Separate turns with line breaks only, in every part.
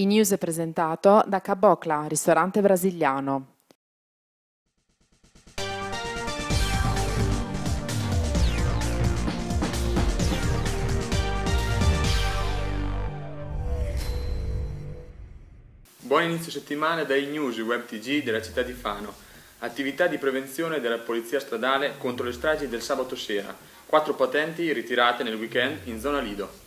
In News è presentato da Cabocla, ristorante brasiliano. Buon inizio settimana da E-News, web TG della città di Fano. Attività di prevenzione della polizia stradale contro le stragi del sabato sera. Quattro patenti ritirate nel weekend in zona Lido.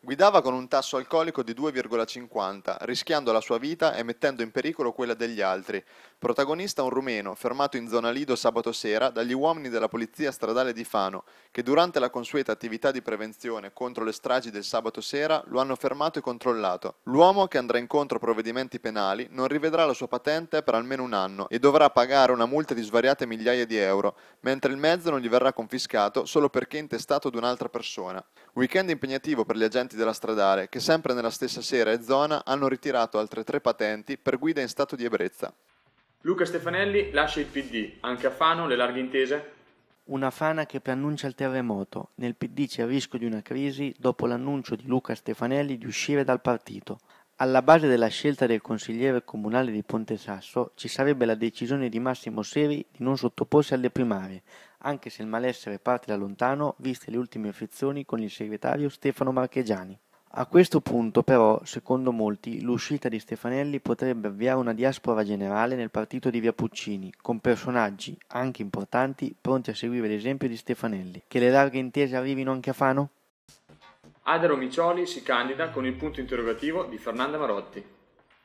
Guidava con un tasso alcolico di 2,50, rischiando la sua vita e mettendo in pericolo quella degli altri. Protagonista un rumeno, fermato in zona Lido sabato sera dagli uomini della polizia stradale di Fano, che durante la consueta attività di prevenzione contro le stragi del sabato sera lo hanno fermato e controllato. L'uomo, che andrà incontro a provvedimenti penali, non rivedrà la sua patente per almeno un anno e dovrà pagare una multa di svariate migliaia di euro, mentre il mezzo non gli verrà confiscato solo perché intestato ad un'altra persona. Weekend impegnativo per gli agenti dipendenti della stradale che sempre nella stessa sera e zona hanno ritirato altre tre patenti per guida in stato di ebbrezza.
Luca Stefanelli lascia il PD, anche a Fano le larghe intese?
Una fana che preannuncia
il terremoto, nel PD c'è il rischio di una crisi dopo l'annuncio di Luca Stefanelli di uscire dal partito. Alla base della scelta del consigliere comunale di Ponte Sasso ci sarebbe la decisione di Massimo Seri di non sottoporsi alle primarie, anche se il malessere parte da lontano, viste le ultime frizioni con il segretario Stefano Marchegiani. A questo punto, però, secondo molti, l'uscita di Stefanelli potrebbe avviare una diaspora generale nel partito di Via Puccini, con personaggi, anche importanti, pronti a seguire l'esempio di Stefanelli. Che le larghe intese arrivino anche a Fano?
Adero Micioli si candida con il punto interrogativo di Fernanda Marotti.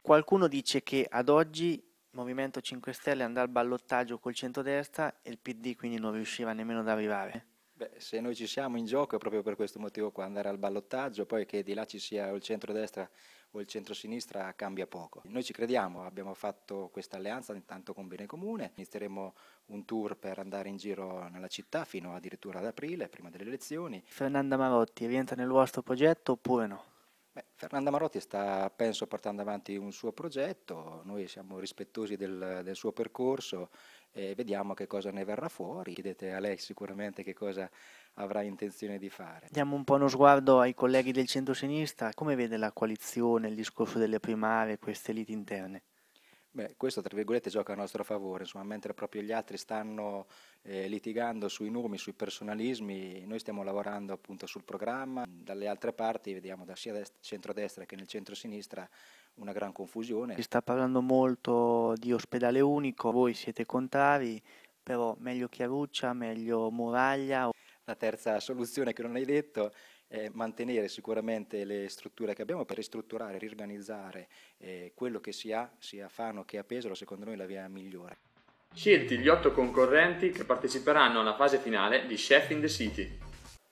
Qualcuno dice che ad oggi il Movimento 5 Stelle andrà al ballottaggio col centrodestra e il PD quindi non riusciva nemmeno ad arrivare.
Beh, se noi ci siamo in gioco è proprio per questo motivo qua, andare al ballottaggio, poi che di là ci sia o il centro-destra o il centro-sinistra cambia poco. Noi ci crediamo, abbiamo fatto questa alleanza intanto con Bene Comune, inizieremo un tour per andare in giro nella città fino addirittura ad aprile, prima delle elezioni.
Fernanda Marotti rientra nel vostro progetto oppure no?
Beh, Fernanda Marotti sta, penso, portando avanti un suo progetto, noi siamo rispettosi del, del, suo percorso e vediamo che cosa ne verrà fuori. Chiedete a lei sicuramente che cosa avrà intenzione di fare.
Diamo un po' uno sguardo ai colleghi del centro-sinistra, come vede la coalizione, il discorso delle primarie, queste liti interne? Beh, questo tra virgolette
gioca a nostro favore, insomma, mentre proprio gli altri stanno eh, litigando sui nomi, sui personalismi, noi stiamo lavorando appunto sul programma, dalle altre parti vediamo da sia dest- centrodestra che nel centro-sinistra una gran confusione. Si
sta parlando molto di ospedale unico, voi siete contrari, però meglio Chiaruccia, meglio Muraglia.
La terza soluzione che non hai detto è mantenere sicuramente le strutture che abbiamo per ristrutturare, riorganizzare eh, quello che si ha, sia a Fano che a Pesaro, secondo noi è la via
migliore. Scelti gli otto concorrenti che parteciperanno alla fase finale di Chef in
the City.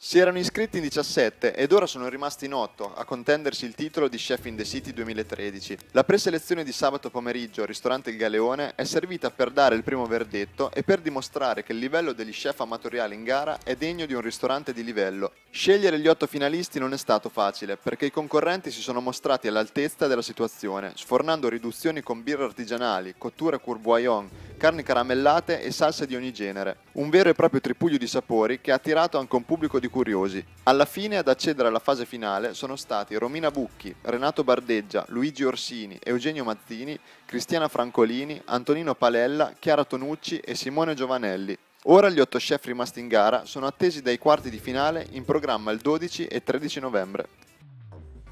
Si erano iscritti in 17 ed ora sono rimasti in 8 a contendersi il titolo di Chef in the City 2013. La preselezione di sabato pomeriggio al ristorante Il Galeone è servita per dare il primo verdetto e per dimostrare che il livello degli chef amatoriali in gara è degno di un ristorante di livello. Scegliere gli 8 finalisti non è stato facile perché i concorrenti si sono mostrati all'altezza della situazione, sfornando riduzioni con birre artigianali, cotture courvoyant, carni caramellate e salse di ogni genere. Un vero e proprio tripuglio di sapori che ha attirato anche un pubblico di curiosi. Alla fine ad accedere alla fase finale sono stati Romina Bucchi, Renato Bardeggia, Luigi Orsini, Eugenio Mazzini, Cristiana Francolini, Antonino Palella, Chiara Tonucci e Simone Giovanelli. Ora gli otto chef rimasti in gara sono attesi dai quarti di finale in programma il 12 e 13 novembre.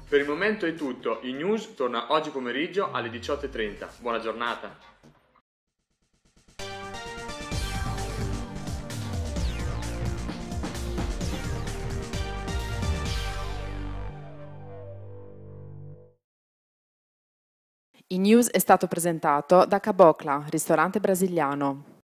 Per il momento è tutto, i news torna oggi pomeriggio alle 18.30. Buona giornata! Il news è stato presentato da Cabocla,
ristorante brasiliano.